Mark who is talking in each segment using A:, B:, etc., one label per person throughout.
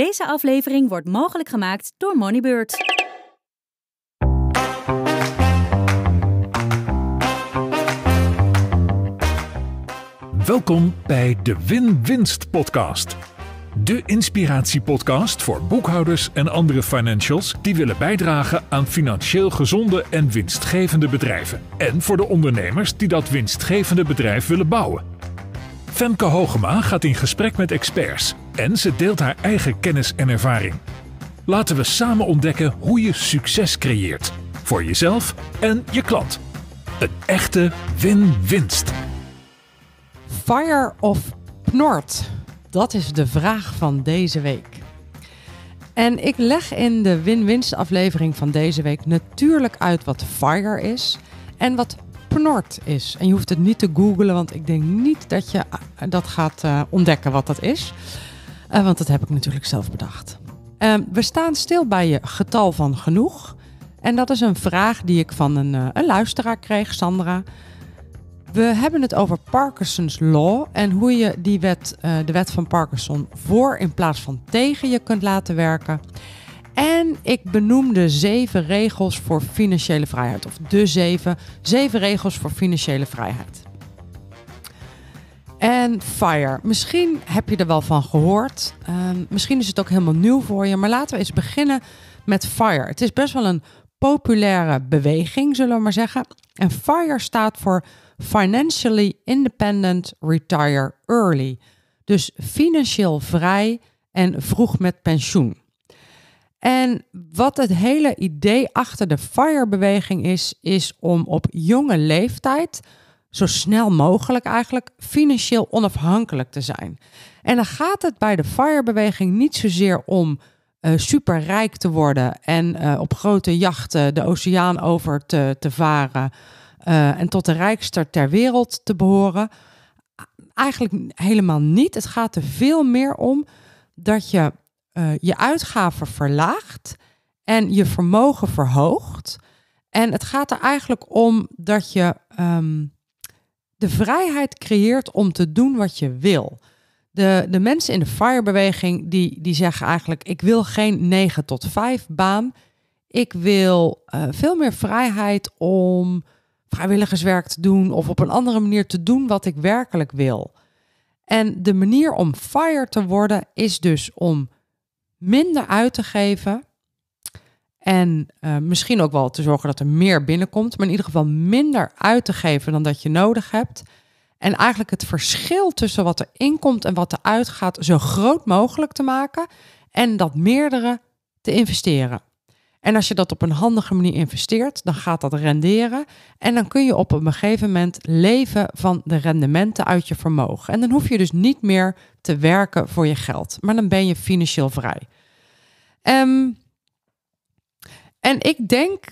A: Deze aflevering wordt mogelijk gemaakt door Moneybird. Welkom bij de Win-Winst Podcast. De inspiratiepodcast voor boekhouders en andere financials die willen bijdragen aan financieel gezonde en winstgevende bedrijven. En voor de ondernemers die dat winstgevende bedrijf willen bouwen. Femke Hogema gaat in gesprek met experts en ze deelt haar eigen kennis en ervaring. Laten we samen ontdekken hoe je succes creëert. Voor jezelf en je klant. Een echte win-winst. Fire of Knort? Dat is de vraag van deze week. En ik leg in de win-winst aflevering van deze week natuurlijk uit wat fire is en wat Knort is. En je hoeft het niet te googlen, want ik denk niet dat je eh, dat gaat eh, ontdekken wat dat is. Uh, want dat heb ik natuurlijk zelf bedacht. Ehm, we staan stil bij je getal van genoeg. En dat is een vraag die ik van een, eh, een luisteraar kreeg, Sandra. We hebben het over Parkinson's Law en hoe je die wet, eh, de wet van Parkinson voor in plaats van tegen je kunt laten werken. En ik benoemde zeven regels voor financiële vrijheid, of de zeven, zeven regels voor financiële vrijheid. En Fire. Misschien heb je er wel van gehoord. Ehm, misschien is het ook helemaal nieuw voor je. Maar laten we eens beginnen met Fire. Het is best wel een populaire beweging, zullen we maar zeggen. En FIRE staat voor Financially Independent Retire Early. Dus financieel vrij en vroeg met pensioen. En wat het hele idee achter de FIRE-beweging is, is om op jonge leeftijd zo snel mogelijk eigenlijk financieel onafhankelijk te zijn. En dan gaat het bij de FIRE-beweging niet zozeer om eh, superrijk te worden en eh, op grote jachten de oceaan over te, te varen eh, en tot de rijkster ter wereld te behoren. Eigenlijk helemaal niet. Het gaat er veel meer om dat je je uitgaven verlaagt en je vermogen verhoogt. En het gaat er eigenlijk om dat je ehm, de vrijheid creëert om te doen wat je wil. De, de mensen in de firebeweging die, die zeggen eigenlijk, ik wil geen 9 tot 5 baan. Ik wil eh, veel meer vrijheid om vrijwilligerswerk te doen of op een andere manier te doen wat ik werkelijk wil. En de manier om fire te worden is dus om minder uit te geven, en eh, misschien ook wel te zorgen dat er meer binnenkomt, maar in ieder geval minder uit te geven dan dat je nodig hebt. En eigenlijk het verschil tussen wat er inkomt en wat er uitgaat zo groot mogelijk te maken en dat meerdere te investeren. En als je dat op een handige manier investeert, dan gaat dat renderen. En dan kun je op een gegeven moment leven van de rendementen uit je vermogen. En dan hoef je dus niet meer te werken voor je geld. Maar dan ben je financieel vrij. Ehm, en ik denk,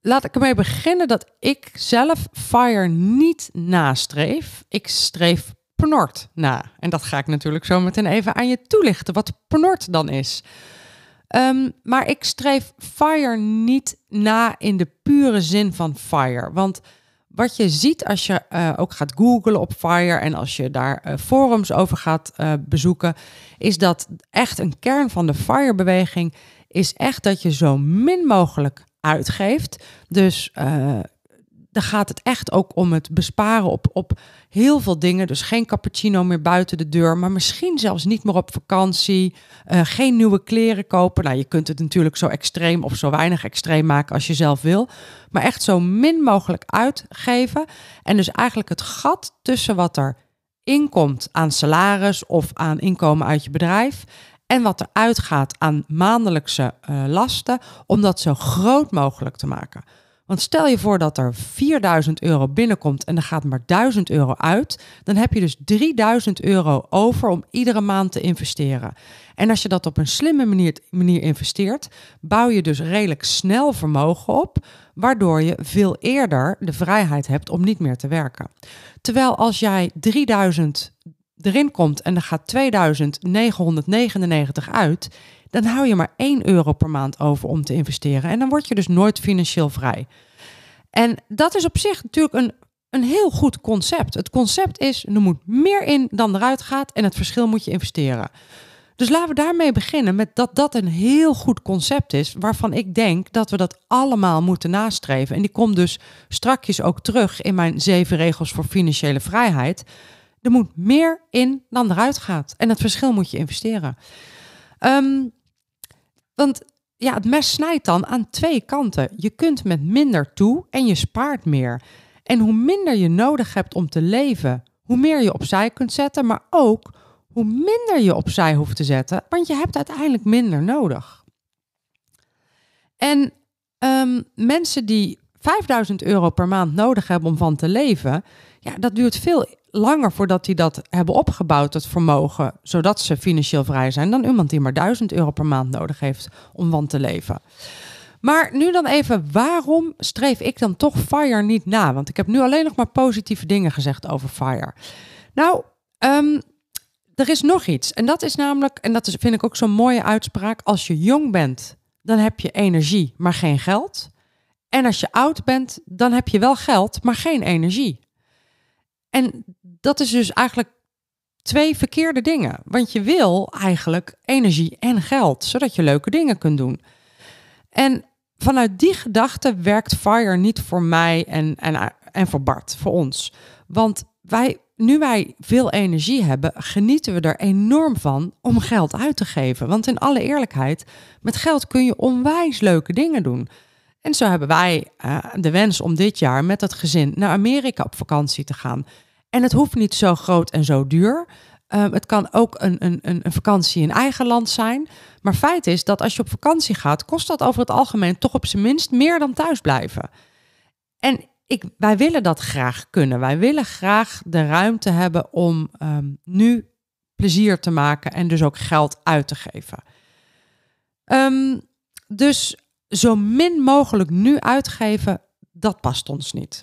A: laat ik ermee beginnen dat ik zelf FIRE niet nastreef. Ik streef PNORT na. En dat ga ik natuurlijk zo meteen even aan je toelichten, wat PNORT dan is. Ehm, maar ik streef FIRE niet na in de pure zin van FIRE. Want wat je ziet als je eh, ook gaat googlen op FIRE en als je daar eh, forums over gaat eh, bezoeken, is dat echt een kern van de FIRE-beweging is echt dat je zo min mogelijk uitgeeft. Dus uh, dan gaat het echt ook om het besparen op, op heel veel dingen. Dus geen cappuccino meer buiten de deur, maar misschien zelfs niet meer op vakantie. Eh, geen nieuwe kleren kopen. Nou, je kunt het natuurlijk zo extreem of zo weinig extreem maken als je zelf wil. Maar echt zo min mogelijk uitgeven. En dus eigenlijk het gat tussen wat er inkomt aan salaris of aan inkomen uit je bedrijf en wat er uitgaat aan maandelijkse eh, lasten, om dat zo groot mogelijk te maken. Want stel je voor dat er 4000 euro binnenkomt en er gaat maar 1000 euro uit, dan heb je dus 3000 euro over om iedere maand te investeren. En als je dat op een slimme manier, manier investeert, bouw je dus redelijk snel vermogen op, waardoor je veel eerder de vrijheid hebt om niet meer te werken. Terwijl als jij 3000 erin komt en er gaat 2999 uit, dan hou je maar 1 euro per maand over om te investeren. En dan word je dus nooit financieel vrij. En dat is op zich natuurlijk een, een heel goed concept. Het concept is, er moet meer in dan eruit gaat en het verschil moet je investeren. Dus laten we daarmee beginnen met dat dat een heel goed concept is, waarvan ik denk dat we dat allemaal moeten nastreven. En die komt dus strakjes ook terug in mijn zeven regels voor financiële vrijheid. Er moet meer in dan eruit gaat. En dat verschil moet je investeren. Ehm, want ja, het mes snijdt dan aan twee kanten. Je kunt met minder toe en je spaart meer. En hoe minder je nodig hebt om te leven, hoe meer je opzij kunt zetten, maar ook hoe minder je opzij hoeft te zetten, want je hebt uiteindelijk minder nodig. En ehm, mensen die 5000 euro per maand nodig hebben om van te leven, ja, dat duurt veel langer voordat die dat hebben opgebouwd, het vermogen, zodat ze financieel vrij zijn, dan iemand die maar 1000 euro per maand nodig heeft om van te leven. Maar nu dan even, waarom streef ik dan toch FIRE niet na? Want ik heb nu alleen nog maar positieve dingen gezegd over FIRE. Nou, ehm, er is nog iets. En dat is namelijk, en dat is, vind ik ook zo'n mooie uitspraak, als je jong bent, dan heb je energie, maar geen geld. En als je oud bent, dan heb je wel geld, maar geen energie. En dat is dus eigenlijk twee verkeerde dingen. Want je wil eigenlijk energie en geld, zodat je leuke dingen kunt doen. En vanuit die gedachte werkt FIRE niet voor mij en, en, en voor Bart, voor ons. Want wij, nu wij veel energie hebben, genieten we er enorm van om geld uit te geven. Want in alle eerlijkheid, met geld kun je onwijs leuke dingen doen. En zo hebben wij eh, de wens om dit jaar met dat gezin naar Amerika op vakantie te gaan. En het hoeft niet zo groot en zo duur. Ehm, het kan ook een, een, een vakantie in eigen land zijn. Maar feit is dat als je op vakantie gaat, kost dat over het algemeen toch op zijn minst meer dan thuisblijven. En ik, wij willen dat graag kunnen. Wij willen graag de ruimte hebben om ehm, nu plezier te maken en dus ook geld uit te geven. Ehm, dus zo min mogelijk nu uitgeven, dat past ons niet.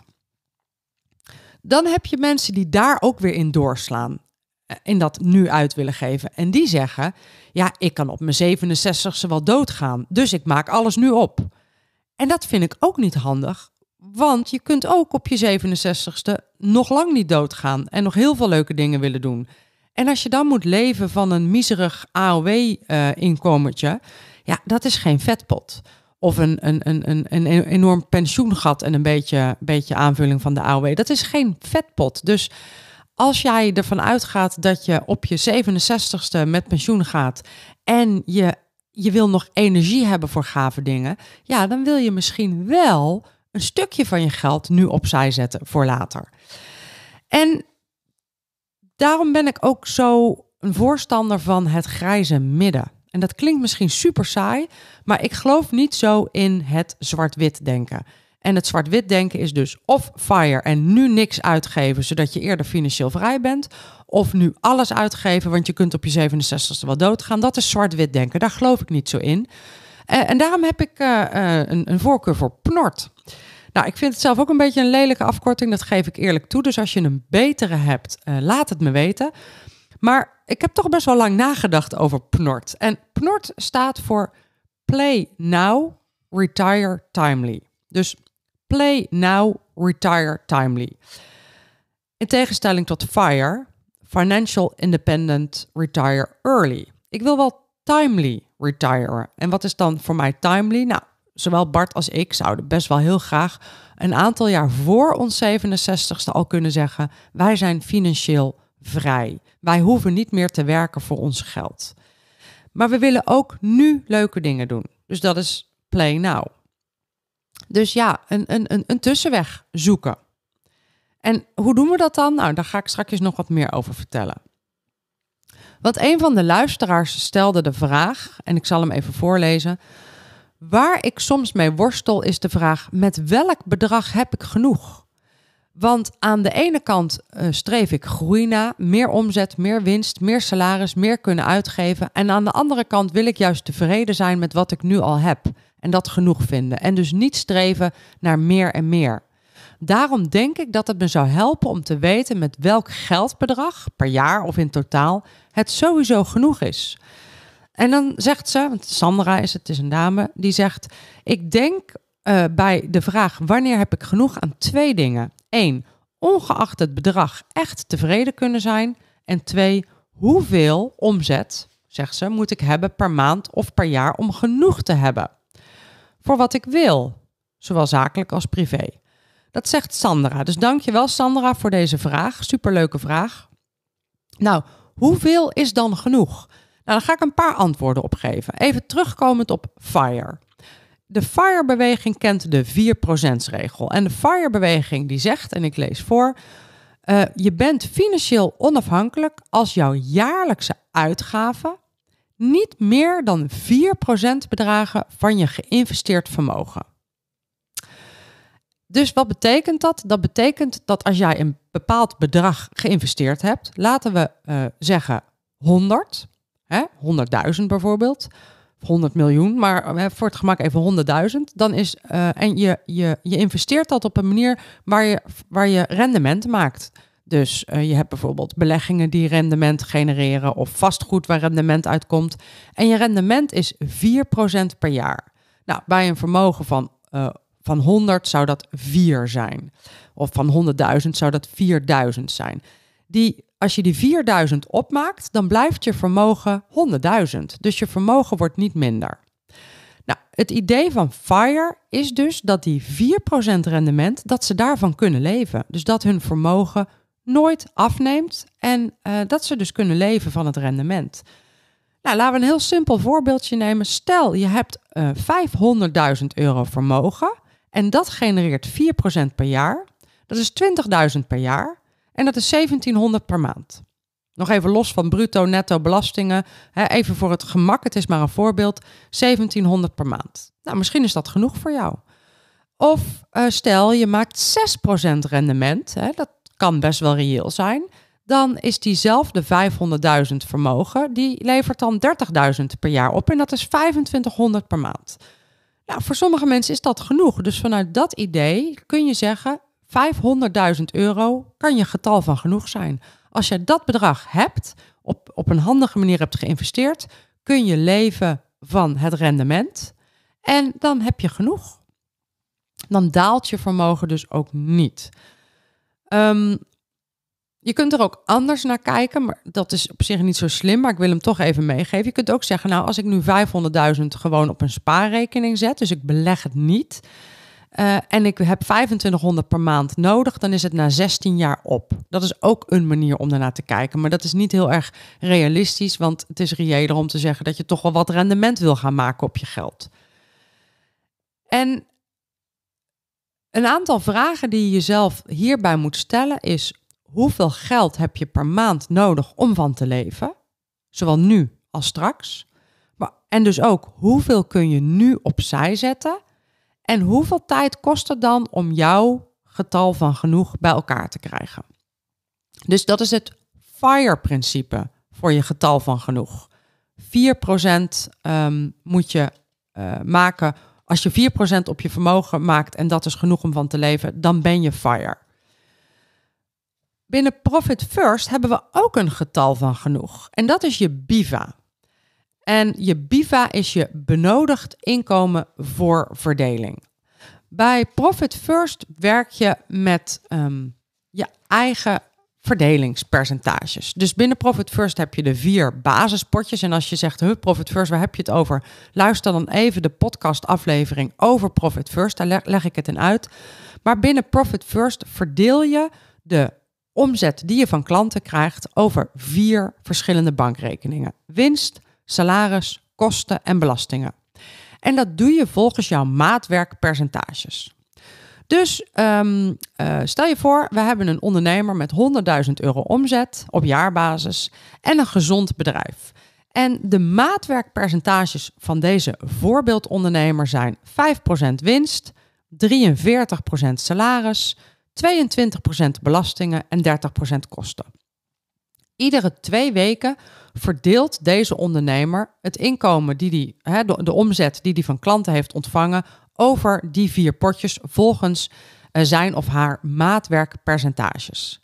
A: Dan heb je mensen die daar ook weer in doorslaan. Eh, in dat nu uit willen geven. En die zeggen: Ja, ik kan op mijn 67ste wel doodgaan. Dus ik maak alles nu op. En dat vind ik ook niet handig. Want je kunt ook op je 67ste nog lang niet doodgaan. En nog heel veel leuke dingen willen doen. En als je dan moet leven van een miserig AOW-inkomertje. Eh, ja, dat is geen vetpot. Of een, een, een, een, een e-, enorm pensioengat en een beetje, beetje aanvulling van de AOW. Dat is geen vetpot. Dus als jij ervan uitgaat dat je op je 67ste met pensioen gaat en je, je wil nog energie hebben voor gave dingen, ja, dan wil je misschien wel een stukje van je geld nu opzij zetten voor later. En daarom ben ik ook zo een voorstander van het grijze midden. En dat klinkt misschien super saai, maar ik geloof niet zo in het zwart-wit denken. En het zwart-wit denken is dus of fire en nu niks uitgeven, zodat je eerder financieel vrij bent. Of nu alles uitgeven, want je kunt op je 67ste wel doodgaan. Dat is zwart-wit denken. Daar geloof ik niet zo in. Eh, en daarom heb ik eh, eh, een, een, voorkeur voor Pnort. Nou, ik vind het zelf ook een beetje een lelijke afkorting. Dat geef ik eerlijk toe. Dus als je een betere hebt, laat het me weten. Maar ik heb toch best wel lang nagedacht over PNORT. En PNORT staat voor Play Now, Retire Timely. Dus Play Now, Retire Timely. In tegenstelling tot FIRE, Financial Independent Retire Early. Ik wil wel timely retire. En wat is dan voor mij timely? Nou, zowel Bart als ik zouden best wel heel graag een aantal jaar voor ons 67ste al kunnen zeggen: wij zijn financieel vrij. Wij hoeven niet meer te werken voor ons geld. Maar we willen ook nu leuke dingen doen. Dus dat is play now. Dus ja, een, een, een, een tussenweg zoeken. En hoe doen we dat dan? Nou, daar ga ik straks nog wat meer over vertellen. Want een van de luisteraars stelde de vraag, en ik zal hem even voorlezen. Waar ik soms mee worstel is de vraag: met welk bedrag heb ik genoeg? Want aan de ene kant eh, streef ik groei na, meer omzet, meer winst, meer salaris, meer kunnen uitgeven. En aan de andere kant wil ik juist tevreden zijn met wat ik nu al heb en dat genoeg vinden. En dus niet streven naar meer en meer. Daarom denk ik dat het me zou helpen om te weten met welk geldbedrag per jaar of in totaal het sowieso genoeg is. En dan zegt ze, Sandra is het, is een dame, die zegt: Ik denk eh, bij de vraag wanneer heb ik genoeg aan twee dingen. 1. Ongeacht het bedrag echt tevreden kunnen zijn. En 2. Hoeveel omzet, zegt ze, moet ik hebben per maand of per jaar om genoeg te hebben? Voor wat ik wil, zowel zakelijk als privé. Dat zegt Sandra. Dus dankjewel Sandra voor deze vraag. Superleuke vraag. Nou, hoeveel is dan genoeg? Nou, daar ga ik een paar antwoorden op geven. Even terugkomend op FIRE de FIRE-beweging kent de 4%-regel. En de FIRE-beweging die zegt, en ik lees voor... Eh, je bent financieel onafhankelijk als jouw jaarlijkse uitgaven niet meer dan 4% bedragen van je geïnvesteerd vermogen. Dus wat betekent dat? Dat betekent dat als jij een bepaald bedrag geïnvesteerd hebt, laten we eh, zeggen 100, 100.000 bijvoorbeeld, 100 miljoen, maar voor het gemak even 100.000. Dan is, eh, en je, je, je investeert dat op een manier waar je, waar je rendement maakt. Dus eh, je hebt bijvoorbeeld beleggingen die rendement genereren of vastgoed waar rendement uitkomt. En je rendement is 4% per jaar. Nou, bij een vermogen van, eh, van 100 zou dat 4 zijn. Of van 100.000 zou dat 4000 zijn. Die als je die 4000 opmaakt, dan blijft je vermogen 100.000. Dus je vermogen wordt niet minder. Nou, het idee van FIRE is dus dat die 4% rendement, dat ze daarvan kunnen leven. Dus dat hun vermogen nooit afneemt en eh, dat ze dus kunnen leven van het rendement. Nou, laten we een heel simpel voorbeeldje nemen. Stel, je hebt uh, eh, 500.000 euro vermogen en dat genereert 4% per jaar. Dat is 20.000 per jaar. En dat is 1700 per maand. Nog even los van bruto, netto, belastingen. even voor het gemak, het is maar een voorbeeld. 1700 per maand. Nou, misschien is dat genoeg voor jou. Of eh, stel je maakt 6% rendement, hè, dat kan best wel reëel zijn. Dan is diezelfde 500.000 vermogen, die levert dan 30.000 per jaar op. En dat is 2500 per maand. Nou, voor sommige mensen is dat genoeg. Dus vanuit dat idee kun je zeggen: 500.000 euro kan je getal van genoeg zijn. Als je dat bedrag hebt, op, op een handige manier hebt geïnvesteerd, kun je leven van het rendement. En dan heb je genoeg. Dan daalt je vermogen dus ook niet. Ehm, je kunt er ook anders naar kijken, maar dat is op zich niet zo slim, maar ik wil hem toch even meegeven. Je kunt ook zeggen, nou als ik nu 500.000 gewoon op een spaarrekening zet, dus ik beleg het niet, eh, en ik heb 2500 per maand nodig, dan is het na 16 jaar op. Dat is ook een manier om daarnaar te kijken. Maar dat is niet heel erg realistisch, want het is reëler om te zeggen dat je toch wel wat rendement wil gaan maken op je geld. En een aantal vragen die je jezelf hierbij moet stellen is: hoeveel geld heb je per maand nodig om van te leven? Zowel nu als straks. Maar, en dus ook, hoeveel kun je nu opzij zetten? En hoeveel tijd kost het dan om jouw getal van genoeg bij elkaar te krijgen? Dus dat is het FIRE-principe voor je getal van genoeg. 4% um, ehm, moet je eh, maken. Als je 4% op je vermogen maakt en dat is genoeg om van te leven, dan ben je FIRE. Binnen Profit First hebben we ook een getal van genoeg. En dat is je BIVA. En je BIVA is je benodigd inkomen voor verdeling. Bij Profit First werk je met ehm, je eigen verdelingspercentages. Dus binnen Profit First heb je de vier basispotjes. En als je zegt, huh, Profit First, waar heb je het over? Luister dan even de podcastaflevering over Profit First. Daar leg, leg ik het in uit. Maar binnen Profit First verdeel je de omzet die je van klanten krijgt over vier verschillende bankrekeningen. Winst, salaris, kosten en belastingen. En dat doe je volgens jouw maatwerkpercentages. Dus ehm, eh, stel je voor, we hebben een ondernemer met 100.000 euro omzet op jaarbasis en een gezond bedrijf. En de maatwerkpercentages van deze voorbeeldondernemer zijn 5% winst, 43% salaris, 22% belastingen en 30% kosten iedere twee weken verdeelt deze ondernemer het inkomen die, die hè, de, omzet die hij van klanten heeft ontvangen over die vier potjes volgens eh, zijn of haar maatwerkpercentages.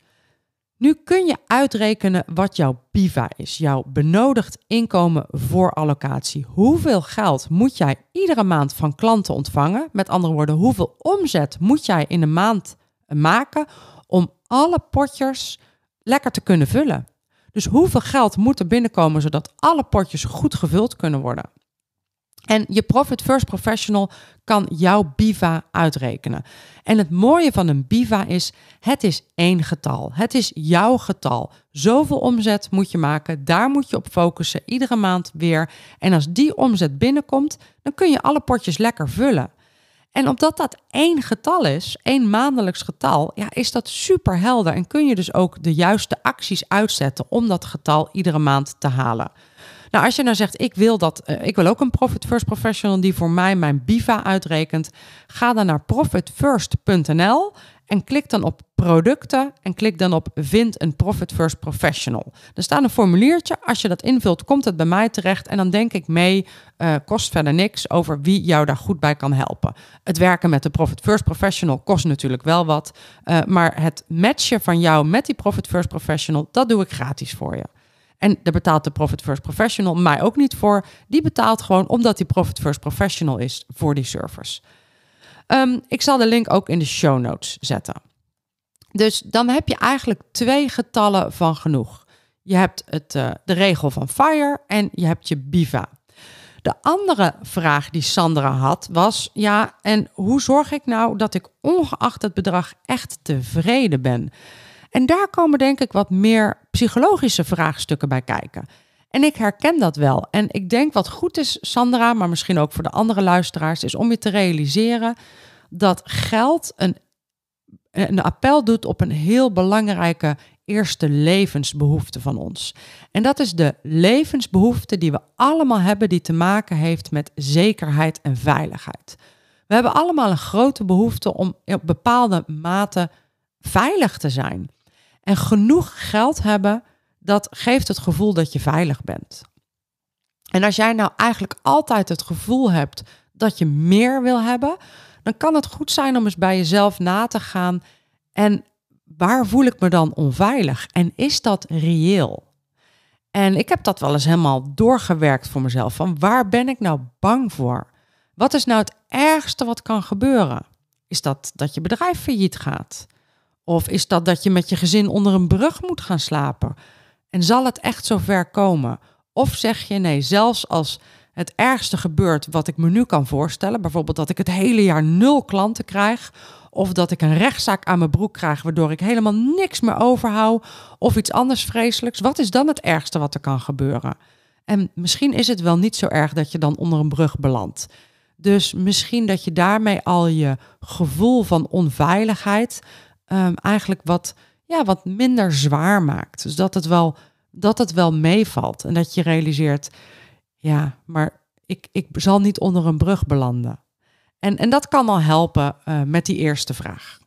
A: Nu kun je uitrekenen wat jouw BIVA is, jouw benodigd inkomen voor allocatie. Hoeveel geld moet jij iedere maand van klanten ontvangen? Met andere woorden, hoeveel omzet moet jij in een maand maken om alle potjes lekker te kunnen vullen? Dus hoeveel geld moet er binnenkomen zodat alle potjes goed gevuld kunnen worden? En je Profit First Professional kan jouw BIVA uitrekenen. En het mooie van een BIVA is, het is één getal. Het is jouw getal. Zoveel omzet moet je maken, daar moet je op focussen, iedere maand weer. En als die omzet binnenkomt, dan kun je alle potjes lekker vullen. En omdat dat één getal is, één maandelijks getal, ja, is dat super helder. En kun je dus ook de juiste acties uitzetten om dat getal iedere maand te halen. Nou, als je nou zegt, ik wil, dat, eh, ik wil ook een Profit First Professional die voor mij mijn BIVA uitrekent, ga dan naar profitfirst.nl en klik dan op producten en klik dan op vind een Profit First Professional. Er staat een formuliertje. Als je dat invult, komt het bij mij terecht. En dan denk ik mee, eh, kost verder niks over wie jou daar goed bij kan helpen. Het werken met de Profit First Professional kost natuurlijk wel wat. Eh, maar het matchen van jou met die Profit First Professional, dat doe ik gratis voor je. En daar betaalt de Profit First Professional mij ook niet voor. Die betaalt gewoon omdat die Profit First Professional is voor die service. Ehm, ik zal de link ook in de show notes zetten. Dus dan heb je eigenlijk twee getallen van genoeg. Je hebt het, eh, de regel van FIRE en je hebt je BIVA. De andere vraag die Sandra had was: ja, en hoe zorg ik nou dat ik ongeacht het bedrag echt tevreden ben? En daar komen denk ik wat meer psychologische vraagstukken bij kijken. En ik herken dat wel. En ik denk wat goed is, Sandra, maar misschien ook voor de andere luisteraars, is om je te realiseren dat geld een, een appel doet op een heel belangrijke eerste levensbehoefte van ons. En dat is de levensbehoefte die we allemaal hebben, die te maken heeft met zekerheid en veiligheid. We hebben allemaal een grote behoefte om op bepaalde mate veilig te zijn. En genoeg geld hebben dat geeft het gevoel dat je veilig bent. En als jij nou eigenlijk altijd het gevoel hebt dat je meer wil hebben, dan kan het goed zijn om eens bij jezelf na te gaan. En waar voel ik me dan onveilig? En is dat reëel? En ik heb dat wel eens helemaal doorgewerkt voor mezelf. Van waar ben ik nou bang voor? Wat is nou het ergste wat kan gebeuren? Is dat dat je bedrijf failliet gaat? Of is dat dat je met je gezin onder een brug moet gaan slapen? En zal het echt zover komen? Of zeg je nee, zelfs als het ergste gebeurt wat ik me nu kan voorstellen, bijvoorbeeld dat ik het hele jaar nul klanten krijg, of dat ik een rechtszaak aan mijn broek krijg waardoor ik helemaal niks meer overhoud, of iets anders vreselijks, wat is dan het ergste wat er kan gebeuren? En misschien is het wel niet zo erg dat je dan onder een brug belandt. Dus misschien dat je daarmee al je gevoel van onveiligheid ehm, eigenlijk wat ja, wat minder zwaar maakt. Dus dat het wel, dat het wel meevalt en dat je realiseert, ja, maar ik, ik zal niet onder een brug belanden. En, en dat kan al helpen eh, met die eerste vraag.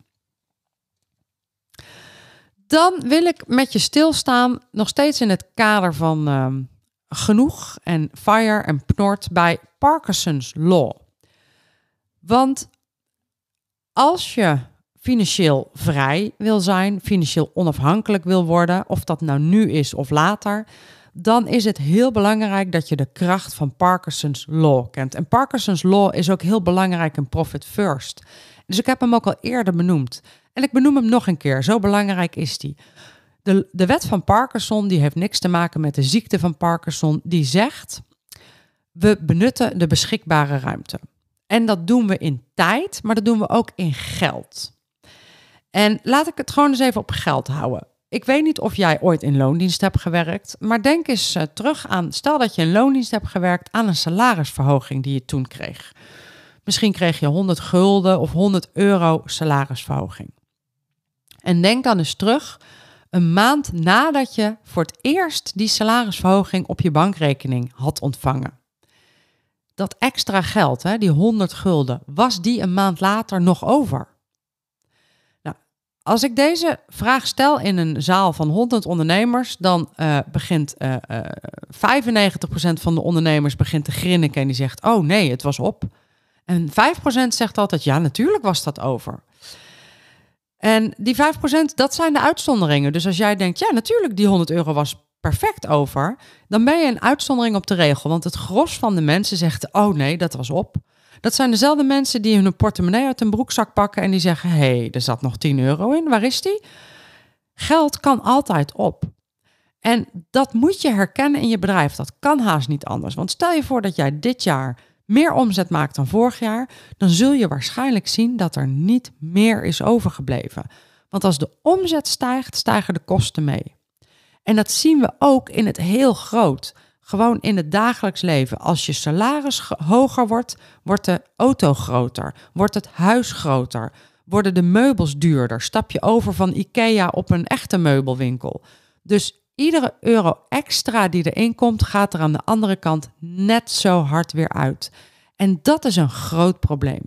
A: Dan wil ik met je stilstaan, nog steeds in het kader van ehm, genoeg en fire en pnort bij Parkinson's Law. Want als je financieel vrij wil zijn, financieel onafhankelijk wil worden, of dat nou nu is of later, dan is het heel belangrijk dat je de kracht van Parkinson's Law kent. En Parkinson's Law is ook heel belangrijk in Profit First. Dus ik heb hem ook al eerder benoemd. En ik benoem hem nog een keer, zo belangrijk is die. De, de wet van Parkinson die heeft niks te maken met de ziekte van Parkinson. Die zegt, we benutten de beschikbare ruimte. En dat doen we in tijd, maar dat doen we ook in geld. En laat ik het gewoon eens even op geld houden. Ik weet niet of jij ooit in loondienst hebt gewerkt, maar denk eens eh, terug aan, stel dat je in loondienst hebt gewerkt, aan een salarisverhoging die je toen kreeg. Misschien kreeg je 100 gulden of 100 euro salarisverhoging. En denk dan eens terug een maand nadat je voor het eerst die salarisverhoging op je bankrekening had ontvangen. Dat extra geld, hè, die 100 gulden, was die een maand later nog over? Als ik deze vraag stel in een zaal van 100 ondernemers, dan eh, begint uh, uh, 95% van de ondernemers begint te grinniken en die zegt: Oh nee, het was op. En 5% zegt altijd: Ja, natuurlijk was dat over. En die 5% dat zijn de uitzonderingen. Dus als jij denkt: Ja, natuurlijk, die 100 euro was perfect over, dan ben je een uitzondering op de regel. Want het gros van de mensen zegt: Oh nee, dat was op. Dat zijn dezelfde mensen die hun portemonnee uit hun broekzak pakken en die zeggen: hé, hey, er zat nog 10 euro in, waar is die? Geld kan altijd op. En dat moet je herkennen in je bedrijf. Dat kan haast niet anders. Want stel je voor dat jij dit jaar meer omzet maakt dan vorig jaar, dan zul je waarschijnlijk zien dat er niet meer is overgebleven. Want als de omzet stijgt, stijgen de kosten mee. En dat zien we ook in het heel groot. Gewoon in het dagelijks leven. Als je salaris hoger wordt, wordt de auto groter, wordt het huis groter, worden de meubels duurder, stap je over van IKEA op een echte meubelwinkel. Dus iedere euro extra die erin komt, gaat er aan de andere kant net zo hard weer uit. En dat is een groot probleem.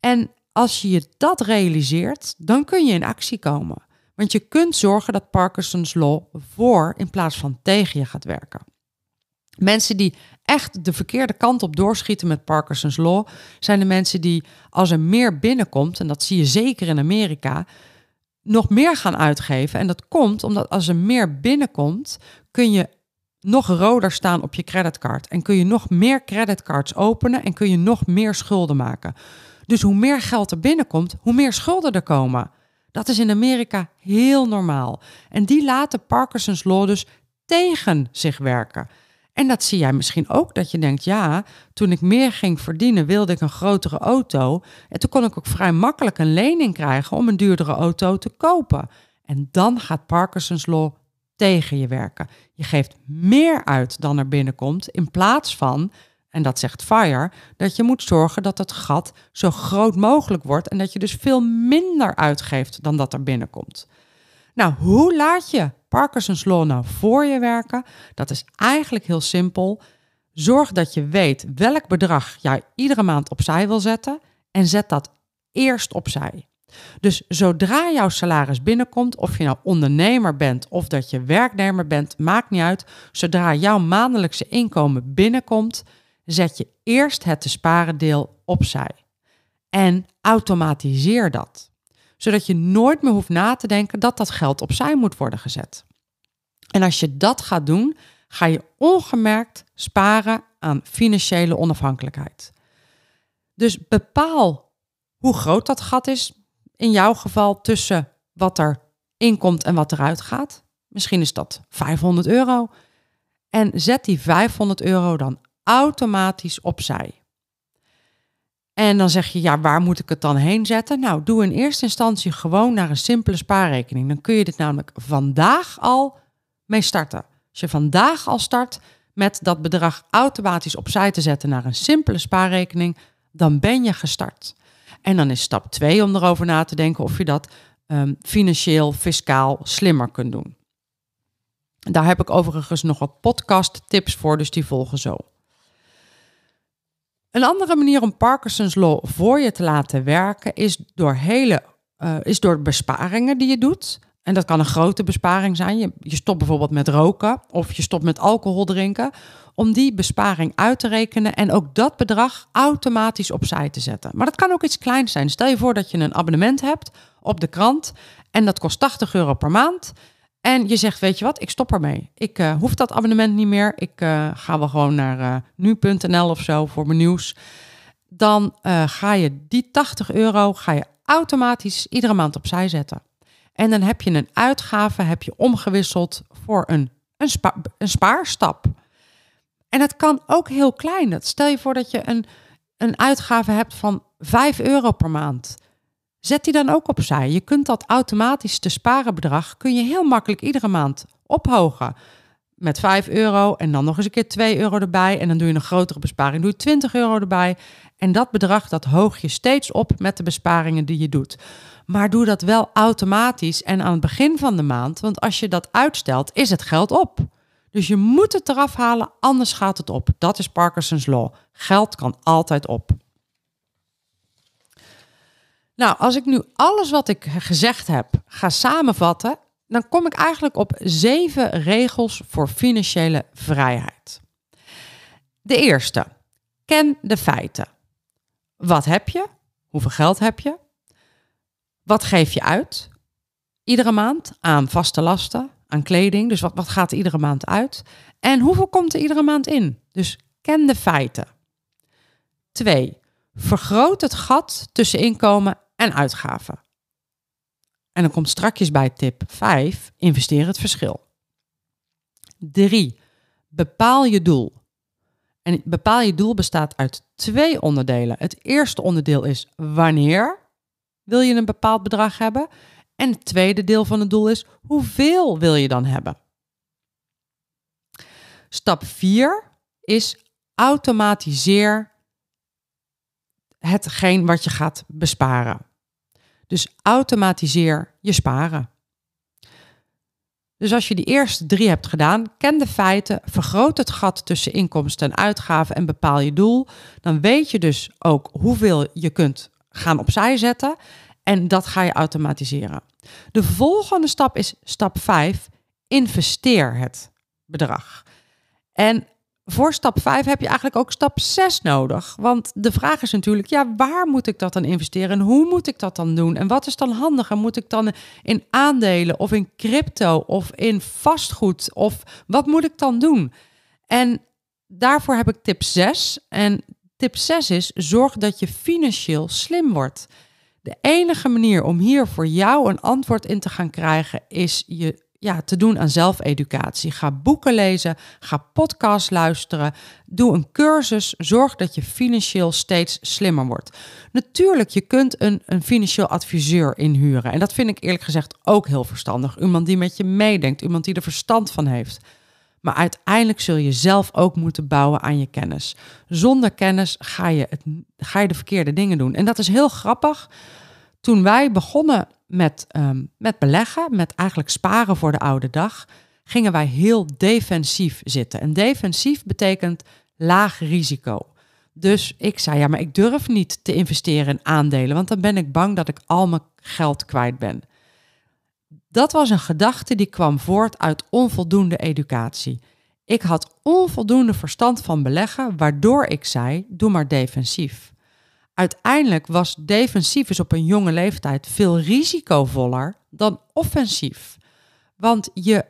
A: En als je je dat realiseert, dan kun je in actie komen. Want je kunt zorgen dat Parkinson's Law voor in plaats van tegen je gaat werken. Mensen die echt de verkeerde kant op doorschieten met Parkinson's Law, zijn de mensen die als er meer binnenkomt, en dat zie je zeker in Amerika, nog meer gaan uitgeven. En dat komt omdat als er meer binnenkomt, kun je nog roder staan op je creditcard. En kun je nog meer creditcards openen en kun je nog meer schulden maken. Dus hoe meer geld er binnenkomt, hoe meer schulden er komen. Dat is in Amerika heel normaal. En die laten Parkinson's Law dus tegen zich werken. En dat zie jij misschien ook, dat je denkt, ja, toen ik meer ging verdienen, wilde ik een grotere auto. En toen kon ik ook vrij makkelijk een lening krijgen om een duurdere auto te kopen. En dan gaat Parkinson's Law tegen je werken. Je geeft meer uit dan er binnenkomt, in plaats van, en dat zegt FIRE, dat je moet zorgen dat het gat zo groot mogelijk wordt en dat je dus veel minder uitgeeft dan dat er binnenkomt. Nou, hoe laat je Parkinson's Law nou voor je werken? Dat is eigenlijk heel simpel. Zorg dat je weet welk bedrag jij iedere maand opzij wil zetten en zet dat eerst opzij. Dus zodra jouw salaris binnenkomt, of je nou ondernemer bent of dat je werknemer bent, maakt niet uit. Zodra jouw maandelijkse inkomen binnenkomt, zet je eerst het te sparen deel opzij. En automatiseer dat zodat je nooit meer hoeft na te denken dat dat geld opzij moet worden gezet. En als je dat gaat doen, ga je ongemerkt sparen aan financiële onafhankelijkheid. Dus bepaal hoe groot dat gat is, in jouw geval tussen wat er inkomt en wat eruit gaat. Misschien is dat 500 euro. En zet die 500 euro dan automatisch opzij. En dan zeg je, ja, waar moet ik het dan heen zetten? Nou, doe in eerste instantie gewoon naar een simpele spaarrekening. Dan kun je dit namelijk vandaag al mee starten. Als je vandaag al start met dat bedrag automatisch opzij te zetten naar een simpele spaarrekening, dan ben je gestart. En dan is stap 2 om erover na te denken of je dat ehm, financieel, fiscaal slimmer kunt doen. Daar heb ik overigens wat podcast tips voor, dus die volgen zo. Een andere manier om Parkinson's Law voor je te laten werken is door, hele, eh, is door besparingen die je doet. En dat kan een grote besparing zijn. Je, je stopt bijvoorbeeld met roken of je stopt met alcohol drinken. Om die besparing uit te rekenen en ook dat bedrag automatisch opzij te zetten. Maar dat kan ook iets kleins zijn. Stel je voor dat je een abonnement hebt op de krant en dat kost 80 euro per maand. En je zegt, weet je wat, ik stop ermee. Ik eh, hoef dat abonnement niet meer. Ik eh, ga wel gewoon naar eh, nu.nl of zo voor mijn nieuws. Dan ga je die 80 euro ga je automatisch iedere maand opzij zetten. En dan heb je een uitgave, heb je omgewisseld voor een, een, spaarstap. En dat kan ook heel klein. stel je voor dat je een, een uitgave hebt van 5 euro per maand. Zet die dan ook opzij. Je kunt dat automatisch te sparen bedrag kun je heel makkelijk iedere maand ophogen. Met 5 euro en dan nog eens een keer 2 euro erbij. En dan doe je een grotere besparing, doe je 20 euro erbij. En dat bedrag dat hoog je steeds op met de besparingen die je doet. Maar doe dat wel automatisch en aan het begin van de maand. Want als je dat uitstelt, is het geld op. Dus je moet het eraf halen, anders gaat het op. Dat is Parkinson's Law. Geld kan altijd op. Nou, als ik nu alles wat ik gezegd heb ga samenvatten, dan kom ik eigenlijk op zeven regels voor financiële vrijheid. De eerste, ken de feiten. Wat heb je? Hoeveel geld heb je? Wat geef je uit? Iedere maand aan vaste lasten, aan kleding. Dus wat, wat gaat er iedere maand uit? En hoeveel komt er iedere maand in? Dus ken de feiten. Twee, vergroot het gat tussen inkomen en uitgaven. En dan komt strakjes bij tip 5, investeer het verschil. 3. Bepaal je doel. En bepaal je doel bestaat uit twee onderdelen. Het eerste onderdeel is wanneer wil je een bepaald bedrag hebben? En het tweede deel van het doel is hoeveel wil je dan hebben? Stap 4 is automatiseer hetgeen wat je gaat besparen. Dus automatiseer je sparen. Dus als je die eerste drie hebt gedaan, ken de feiten, vergroot het gat tussen inkomsten en uitgaven en bepaal je doel. Dan weet je dus ook hoeveel je kunt gaan opzij zetten en dat ga je automatiseren. De volgende stap is stap 5, investeer het bedrag. En voor stap 5 heb je eigenlijk ook stap 6 nodig. Want de vraag is natuurlijk, ja, waar moet ik dat dan investeren? En hoe moet ik dat dan doen? En wat is dan handig? En moet ik dan in aandelen of in crypto of in vastgoed? Of wat moet ik dan doen? En daarvoor heb ik tip 6. En tip 6 is, zorg dat je financieel slim wordt. De enige manier om hier voor jou een antwoord in te gaan krijgen is je ja, te doen aan zelfeducatie. Ga boeken lezen, ga podcasts luisteren, doe een cursus, zorg dat je financieel steeds slimmer wordt. Natuurlijk, je kunt een, een financieel adviseur inhuren. En dat vind ik eerlijk gezegd ook heel verstandig. Iemand die met je meedenkt, iemand die er verstand van heeft. Maar uiteindelijk zul je zelf ook moeten bouwen aan je kennis. Zonder kennis ga je, het, ga je de verkeerde dingen doen. En dat is heel grappig. Toen wij begonnen met, ehm, met beleggen, met eigenlijk sparen voor de oude dag, gingen wij heel defensief zitten. En defensief betekent laag risico. Dus ik zei, ja, maar ik durf niet te investeren in aandelen, want dan ben ik bang dat ik al mijn geld kwijt ben. Dat was een gedachte die kwam voort uit onvoldoende educatie. Ik had onvoldoende verstand van beleggen, waardoor ik zei: doe maar defensief uiteindelijk was defensief op een jonge leeftijd veel risicovoller dan offensief. Want je,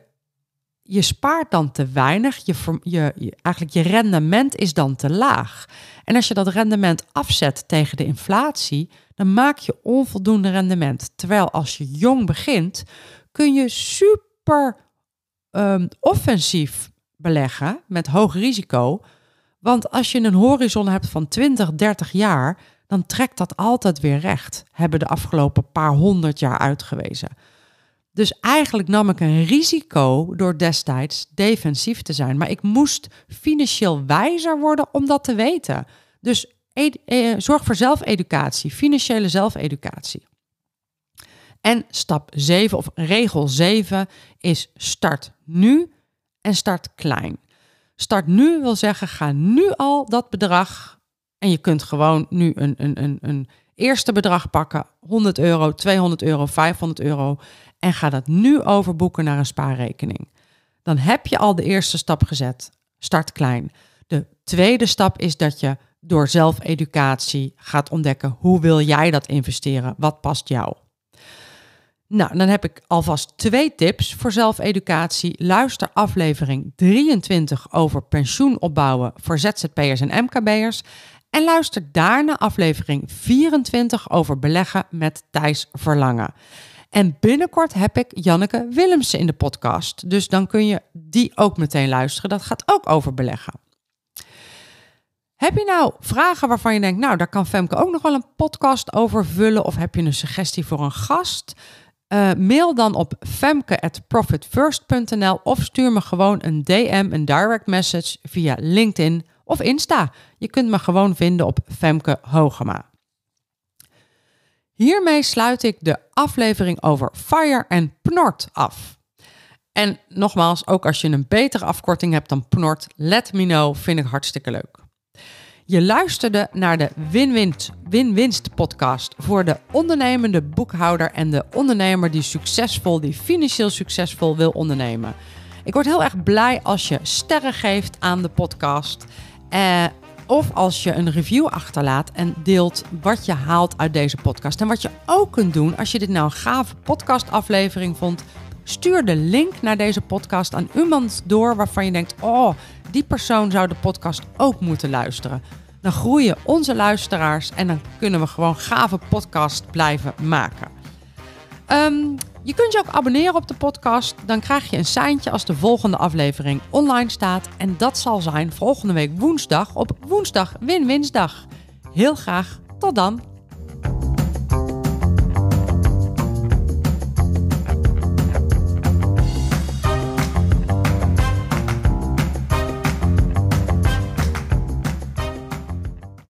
A: je spaart dan te weinig, je, je, je, eigenlijk je rendement is dan te laag. En als je dat rendement afzet tegen de inflatie, dan maak je onvoldoende rendement. Terwijl als je jong begint, kun je super ehm, offensief beleggen met hoog risico. Want als je een horizon hebt van 20, 30 jaar, dan trekt dat altijd weer recht, hebben de afgelopen paar honderd jaar uitgewezen. Dus eigenlijk nam ik een risico door destijds defensief te zijn. Maar ik moest financieel wijzer worden om dat te weten. Dus eh, zorg voor zelfeducatie, financiële zelfeducatie. En stap 7 of regel 7 is start nu en start klein. Start nu wil zeggen, ga nu al dat bedrag en je kunt gewoon nu een, een, een, een eerste bedrag pakken, 100 euro, 200 euro, 500 euro, en ga dat nu overboeken naar een spaarrekening. Dan heb je al de eerste stap gezet. Start klein. De tweede stap is dat je door zelfeducatie gaat ontdekken hoe wil jij dat investeren? Wat past jou? Nou, dan heb ik alvast twee tips voor zelfeducatie. Luister aflevering 23 over pensioen opbouwen voor ZZP'ers en MKB'ers. En luister daarna aflevering 24 over beleggen met Thijs Verlangen. En binnenkort heb ik Janneke Willemsen in de podcast. Dus dan kun je die ook meteen luisteren. Dat gaat ook over beleggen. Heb je nou vragen waarvan je denkt, nou, daar kan Femke ook nog wel een podcast over vullen? Of heb je een suggestie voor een gast? Uh, mail dan op femke.profitfirst.nl of stuur me gewoon een DM, een direct message via LinkedIn of Insta. Je kunt me gewoon vinden op Femke Hogema. Hiermee sluit ik de aflevering over Fire en Pnort af. En nogmaals, ook als je een betere afkorting hebt dan Pnort, let me know, vind ik hartstikke leuk. Je luisterde naar de Win-Winst podcast voor de ondernemende boekhouder en de ondernemer die succesvol, die financieel succesvol wil ondernemen. Ik word heel erg blij als je sterren geeft aan de podcast eh, of als je een review achterlaat en deelt wat je haalt uit deze podcast. En wat je ook kunt doen, als je dit nou een gave podcastaflevering vond, stuur de link naar deze podcast aan iemand door waarvan je denkt: oh, die persoon zou de podcast ook moeten luisteren. Dan groeien onze luisteraars en dan kunnen we gewoon gave podcast blijven maken. Um, je kunt je ook abonneren op de podcast. Dan krijg je een seintje als de volgende aflevering online staat. En dat zal zijn volgende week woensdag op woensdag Win-Winsdag. Heel graag. Tot dan.